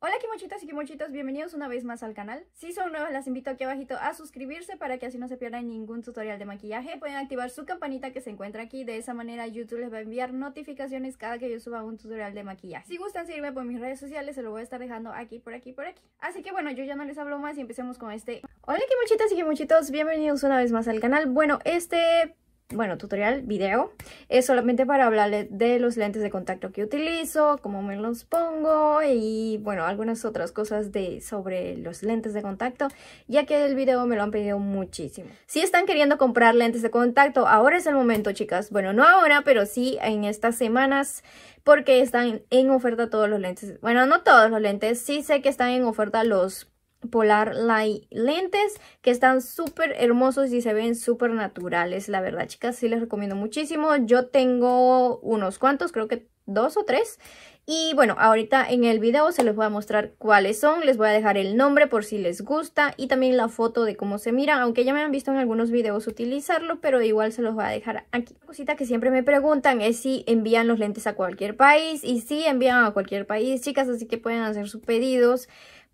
Hola kimochitas y kimochitos, bienvenidos una vez más al canal. Si son nuevas las invito aquí abajito a suscribirse para que así no se pierdan ningún tutorial de maquillaje. Pueden activar su campanita que se encuentra aquí, de esa manera YouTube les va a enviar notificaciones cada que yo suba un tutorial de maquillaje. Si gustan seguirme por mis redes sociales se lo voy a estar dejando aquí, por aquí, por aquí. Así que bueno, yo ya no les hablo más y empecemos con este... Hola kimochitas y kimochitos, bienvenidos una vez más al canal. Bueno, este bueno, tutorial, video, es solamente para hablarles de los lentes de contacto que utilizo, cómo me los pongo y bueno, algunas otras cosas de, sobre los lentes de contacto, ya que el video me lo han pedido muchísimo. Si están queriendo comprar lentes de contacto, ahora es el momento, chicas. Bueno, no ahora, pero sí en estas semanas porque están en oferta todos los lentes. Bueno, no todos los lentes, sí sé que están en oferta los Polar Light lentes que están súper hermosos y se ven súper naturales la verdad chicas sí les recomiendo muchísimo yo tengo unos cuantos creo que dos o tres y bueno, ahorita en el video se les voy a mostrar cuáles son, les voy a dejar el nombre por si les gusta y también la foto de cómo se miran, aunque ya me han visto en algunos videos utilizarlo, pero igual se los voy a dejar aquí. Una cosita que siempre me preguntan es si envían los lentes a cualquier país y si sí, envían a cualquier país, chicas, así que pueden hacer sus pedidos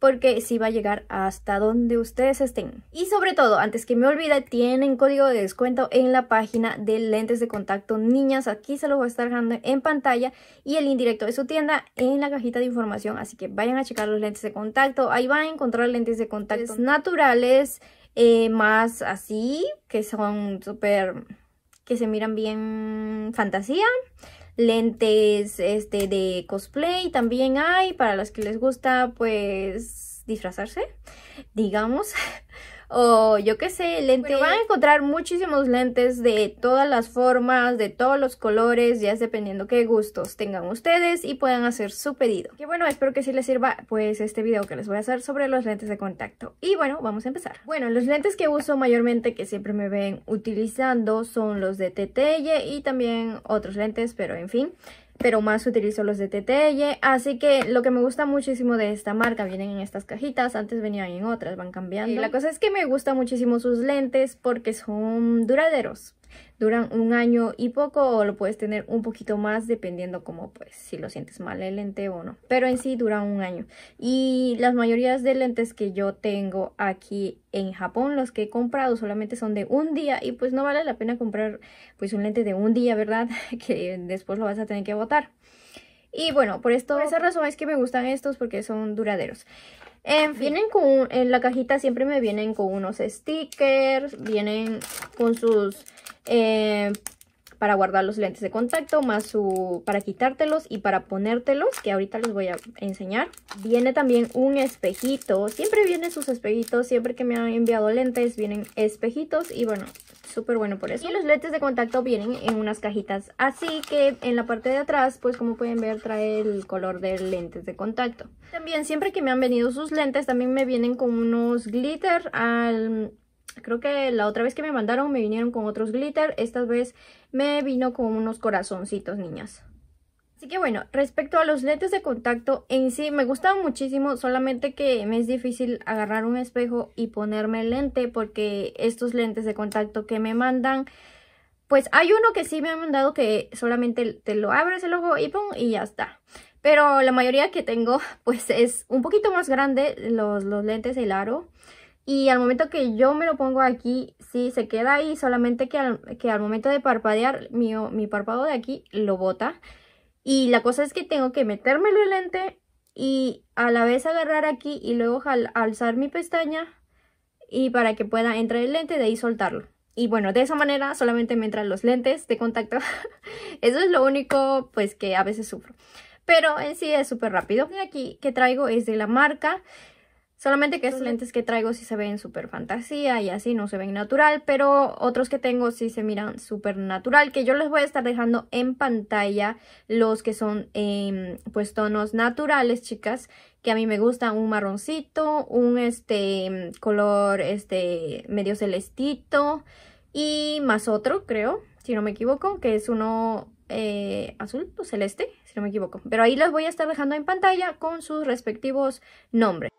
porque sí va a llegar hasta donde ustedes estén. Y sobre todo, antes que me olvide, tienen código de descuento en la página de lentes de contacto niñas. Aquí se los voy a estar dejando en pantalla y el indirecto de su tienda en la cajita de información. Así que vayan a checar los lentes de contacto. Ahí van a encontrar lentes de contacto naturales, eh, más así, que son súper que se miran bien fantasía lentes este, de cosplay también hay para las que les gusta pues disfrazarse, digamos. o yo qué sé, lentes... van a pues encontrar muchísimos lentes de todas las formas, de todos los colores, ya es dependiendo qué gustos tengan ustedes y puedan hacer su pedido. Y bueno, espero que sí les sirva pues este video que les voy a hacer sobre los lentes de contacto. Y bueno, vamos a empezar. Bueno, los lentes que uso mayormente que siempre me ven utilizando son los de Teteye y también otros lentes, pero en fin pero más utilizo los de TTL. Así que lo que me gusta muchísimo de esta marca, vienen en estas cajitas, antes venían en otras, van cambiando. Y la cosa es que me gustan muchísimo sus lentes porque son duraderos duran un año y poco o lo puedes tener un poquito más dependiendo como pues si lo sientes mal el lente o no. Pero en sí dura un año. Y las mayorías de lentes que yo tengo aquí en Japón, los que he comprado solamente son de un día y pues no vale la pena comprar pues un lente de un día, ¿verdad? que después lo vas a tener que botar. Y bueno, por esto, esa razón es que me gustan estos porque son duraderos. vienen con en la cajita siempre me vienen con unos stickers, vienen con sus eh, para guardar los lentes de contacto, más su para quitártelos y para ponértelos, que ahorita les voy a enseñar. Viene también un espejito, siempre vienen sus espejitos, siempre que me han enviado lentes vienen espejitos y bueno, súper bueno por eso. Y los lentes de contacto vienen en unas cajitas, así que en la parte de atrás, pues como pueden ver, trae el color de lentes de contacto. También siempre que me han venido sus lentes, también me vienen con unos glitter al Creo que la otra vez que me mandaron me vinieron con otros glitter. Esta vez me vino con unos corazoncitos, niñas. Así que bueno, respecto a los lentes de contacto, en sí me gustan muchísimo, solamente que me es difícil agarrar un espejo y ponerme el lente porque estos lentes de contacto que me mandan, pues hay uno que sí me han mandado que solamente te lo abres el ojo y pum, y ya está. Pero la mayoría que tengo, pues es un poquito más grande los, los lentes, el aro. Y al momento que yo me lo pongo aquí, sí, se queda ahí, solamente que al, momento de parpadear, mi, mi párpado de aquí lo bota. Y la cosa es que tengo que meterme el lente y a la vez agarrar aquí y luego alzar mi pestaña y para que pueda entrar el lente de ahí soltarlo. Y bueno, de esa manera solamente me entran los lentes de contacto. Eso es lo único pues que a veces sufro. Pero en sí es súper rápido. y aquí que traigo es de la marca Solamente que estos lentes que traigo sí se ven súper fantasía y así, no se ven natural, pero otros que tengo sí se miran súper natural, que yo les voy a estar dejando en pantalla los que son em, pues tonos naturales, chicas, que a mí me gustan un marroncito, un este em, color este medio celestito y más otro, creo, si no me equivoco, que es uno eh, azul o celeste, si no me equivoco. Pero ahí los voy a estar dejando en pantalla con sus respectivos nombres.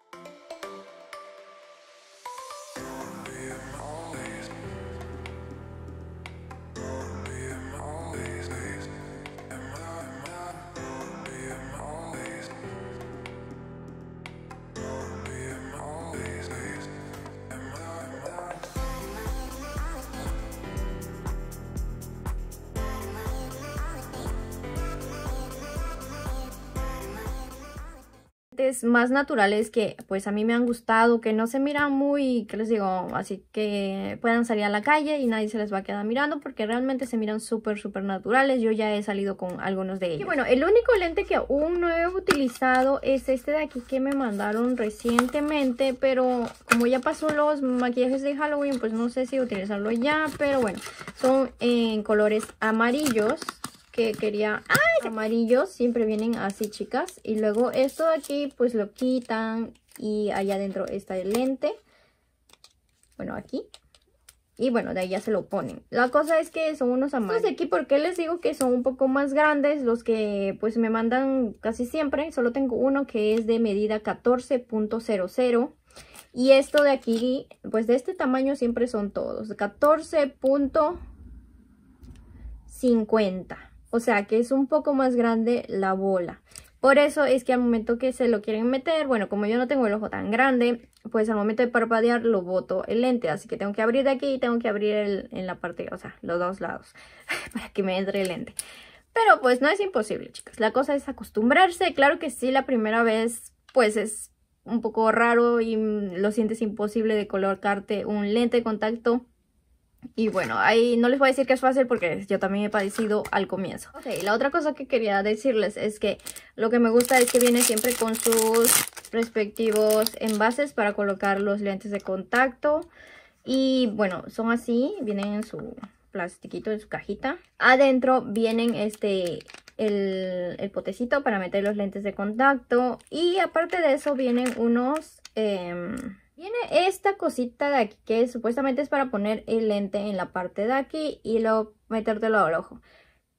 más naturales que pues a mí me han gustado, que no se miran muy, que les digo, así que puedan salir a la calle y nadie se les va a quedar mirando porque realmente se miran súper, súper naturales. Yo ya he salido con algunos de ellos. Y bueno, el único lente que aún no he utilizado es este de aquí que me mandaron recientemente, pero como ya pasó los maquillajes de Halloween, pues no sé si utilizarlo ya, pero bueno, son en colores amarillos que quería amarillos. Siempre vienen así, chicas. Y luego esto de aquí, pues lo quitan. Y allá adentro está el lente. Bueno, aquí. Y bueno, de allá se lo ponen. La cosa es que son unos amarillos. de aquí, porque les digo que son un poco más grandes? Los que pues me mandan casi siempre. Solo tengo uno que es de medida 14.00. Y esto de aquí, pues de este tamaño siempre son todos. 14.50. O sea que es un poco más grande la bola. Por eso es que al momento que se lo quieren meter, bueno, como yo no tengo el ojo tan grande, pues al momento de parpadear lo boto el lente. Así que tengo que abrir de aquí y tengo que abrir en la parte, o sea, los dos lados, para que me entre el lente. Pero pues no es imposible, chicas. La cosa es acostumbrarse. Claro que sí, la primera vez, pues es un poco raro y lo sientes imposible de colocarte un lente de contacto y bueno, ahí no les voy a decir que es fácil porque yo también he padecido al comienzo. Ok, la otra cosa que quería decirles es que lo que me gusta es que viene siempre con sus respectivos envases para colocar los lentes de contacto. Y bueno, son así, vienen en su plastiquito, en su cajita. Adentro vienen este el, potecito para meter los lentes de contacto. Y aparte de eso vienen unos... Em, Viene esta cosita de aquí que supuestamente es para poner el lente en la parte de aquí y luego metértelo al ojo.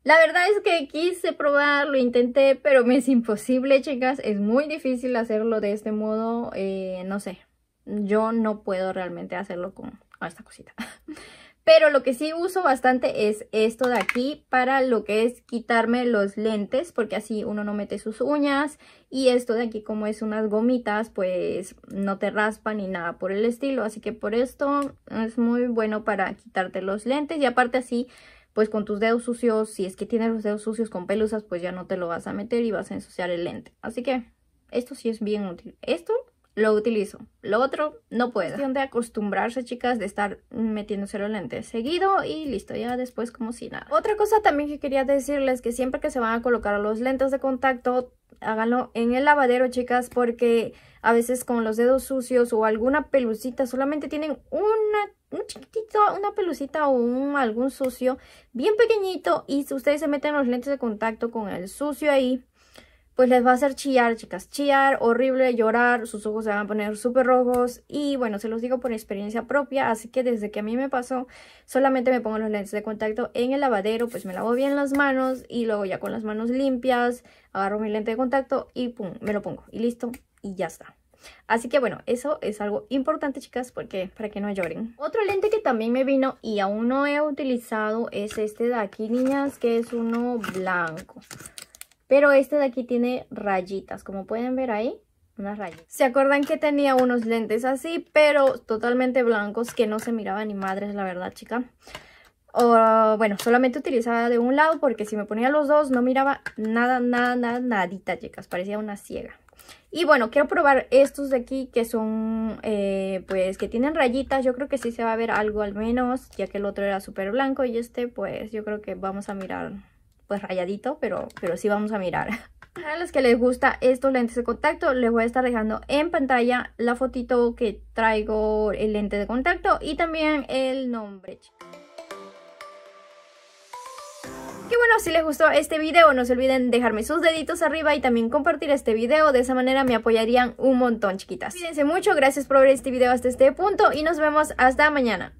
La verdad es que quise probar, lo intenté, pero me es imposible, chicas. Es muy difícil hacerlo de este modo, eh, no sé. Yo no puedo realmente hacerlo con esta cosita. Pero lo que sí uso bastante es esto de aquí para lo que es quitarme los lentes, porque así uno no mete sus uñas. Y esto de aquí como es unas gomitas, pues no te raspa ni nada por el estilo. Así que por esto es muy bueno para quitarte los lentes. Y aparte así, pues con tus dedos sucios, si es que tienes los dedos sucios con pelusas, pues ya no te lo vas a meter y vas a ensuciar el lente. Así que esto sí es bien útil. Esto lo utilizo. Lo otro, no puedo. cuestión de acostumbrarse, chicas, de estar metiéndose los lentes seguido y listo, ya después como si nada. Otra cosa también que quería decirles que siempre que se van a colocar los lentes de contacto, háganlo en el lavadero, chicas, porque a veces con los dedos sucios o alguna pelucita, solamente tienen una un chiquitito, una pelucita o un, algún sucio bien pequeñito y si ustedes se meten los lentes de contacto con el sucio ahí, pues les va a hacer chillar, chicas. Chillar, horrible, llorar, sus ojos se van a poner súper rojos. Y bueno, se los digo por experiencia propia, así que desde que a mí me pasó, solamente me pongo los lentes de contacto en el lavadero, pues me lavo bien las manos y luego ya con las manos limpias, agarro mi lente de contacto y pum, me lo pongo. Y listo, y ya está. Así que bueno, eso es algo importante chicas porque para que no lloren. Otro lente que también me vino y aún no he utilizado es este de aquí niñas que es uno blanco. Pero este de aquí tiene rayitas, como pueden ver ahí, unas rayitas. ¿Se acuerdan que tenía unos lentes así, pero totalmente blancos, que no se miraba ni madres, la verdad, chica? O, bueno, solamente utilizaba de un lado porque si me ponía los dos no miraba nada, nada, nada, nadita, chicas. Parecía una ciega. Y bueno, quiero probar estos de aquí que son, eh, pues, que tienen rayitas. Yo creo que sí se va a ver algo al menos, ya que el otro era súper blanco y este, pues, yo creo que vamos a mirar pues rayadito, pero, pero sí vamos a mirar. A los que les gusta estos lentes de contacto, les voy a estar dejando en pantalla la fotito que traigo el lente de contacto y también el nombre. qué bueno, si les gustó este video no se olviden dejarme sus deditos arriba y también compartir este video, de esa manera me apoyarían un montón chiquitas. Cuídense mucho, gracias por ver este video hasta este punto y nos vemos hasta mañana.